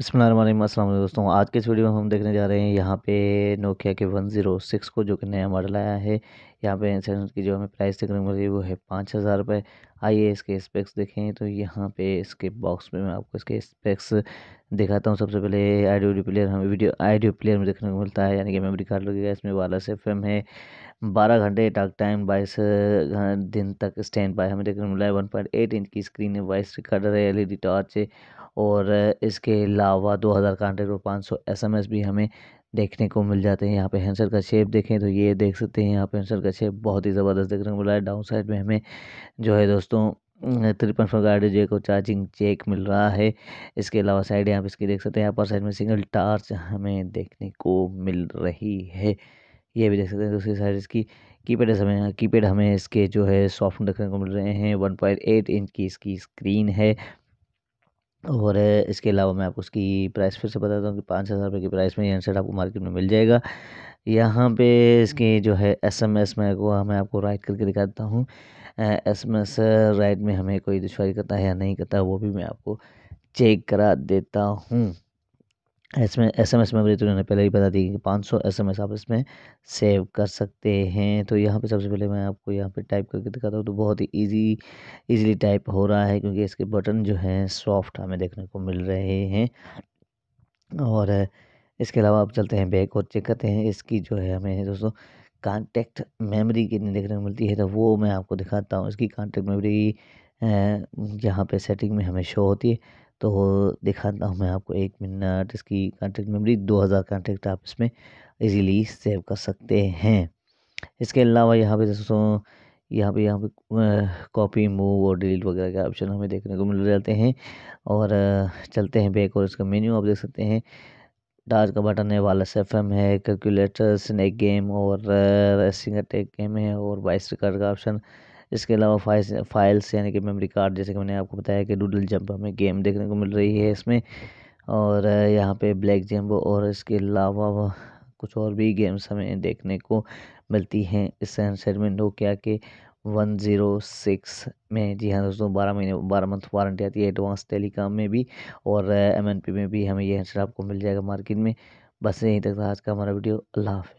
बिसमीम दोस्तों आज के इस वीडियो में हम देखने जा रहे हैं यहाँ पे नोकिया के वन ज़ीरो सिक्स को जो कि नया मॉडल आया है यहाँ पे सैमसंग की जो हमें प्राइस देखने को मिल रही है वो है पाँच हज़ार रुपये आइए इसके स्पेक्स देखें तो यहाँ पे इसके बॉक्स में मैं आपको इसके स्पेक्स दिखाता हूँ सबसे पहले आइडियो प्लेयर हमें वीडियो आइडियो प्लेयर में देखने को मिलता है यानी कि मेमोरी कार्ड लगेगा इसमें वाला से एफ है बारह घंटे टाक टाइम बाईस दिन तक स्टैंड बाय हमें देखने को मिला है वन पॉइंट एट इंच की स्क्रीन है वॉइस रिकॉर्डर है एल टॉर्च e है और इसके अलावा दो हज़ार कॉन्टेक्ट और पाँच सौ एस एम एस भी हमें देखने को मिल जाते हैं यहाँ पे हैंसर का शेप देखें तो ये देख सकते हैं यहाँ पे हैंसर का शेप बहुत ही ज़बरदस्त देखने को मिल रहा है डाउन साइड में हमें जो है दोस्तों त्रिपन फोर गार्ड जो को चार्जिंग चेक मिल रहा है इसके अलावा साइड यहाँ पे इसकी देख सकते हैं यहाँ पर साइड में सिंगल टार्च हमें देखने को मिल रही है ये भी देख सकते हैं दूसरी साइड इसकी कीपैड हमें कीपैड हमें इसके जो है सॉफ्ट देखने को मिल रहे हैं एट इंच की इसकी स्क्रीन है और इसके अलावा मैं आपको उसकी प्राइस फिर से बताता हूँ कि पाँच हज़ार रुपये की प्राइस में ये हैंडसेट आपको मार्केट में मिल जाएगा यहाँ पे इसकी जो है एसएमएस में को मैं आपको राइट करके दिखाता हूँ एसएमएस राइट में हमें कोई दुशारी करता है या नहीं करता वो भी मैं आपको चेक करा देता हूँ इसमें एस एम एस मेमोरी तो मैंने पहले ही बता दी कि पाँच सौ एस एम एस आप इसमें सेव कर सकते हैं तो यहाँ पे सबसे पहले मैं आपको यहाँ पे टाइप करके दिखाता हूँ तो बहुत ही इजी इजीली टाइप हो रहा है क्योंकि इसके बटन जो हैं सॉफ्ट हमें देखने को मिल रहे हैं और इसके अलावा आप चलते हैं बैक और चेक करते हैं इसकी जो है हमें दोस्तों कॉन्टेक्ट मेमोरी कितनी देखने को मिलती है तो वो मैं आपको दिखाता हूँ इसकी कॉन्टेक्ट मेमरी यहाँ पर सेटिंग में हमें शो होती है तो दिखाता हूँ मैं आपको एक मिनट इसकी कॉन्टेक्ट मेमोरी 2000 कॉन्टेक्ट आप इसमें इजीली सेव कर सकते हैं इसके अलावा यहाँ पे दोस्तों यहाँ पे यहाँ पे कॉपी मूव और डिलीट वगैरह के ऑप्शन हमें देखने को मिल जाते हैं और चलते हैं बैक और इसका मेन्यू आप देख सकते हैं डार्क का बटन है वालस एफ एम है कैलकुलेटर स्नैक गेम और रेसिंग अटैक गेम है और वाइस रिकॉर्ड का ऑप्शन इसके अलावा फाइल्स फाइल्स यानी कि मेमोरी कार्ड जैसे कि मैंने आपको बताया कि डूडल जंप हमें गेम देखने को मिल रही है इसमें और यहाँ पे ब्लैक जंप और इसके अलावा कुछ और भी गेम्स हमें देखने को मिलती हैं इस में विंडो क्या कि वन ज़ीरो सिक्स में जी हाँ दोस्तों बारह महीने बारह मंथ वारंटी आती है एडवांस टेलीकॉम में भी और एम एन पी में भी हमें यह हेडसेट आपको मिल जाएगा मार्केट में बस यहीं तक था आज का हमारा वीडियो अल्लाह हाफि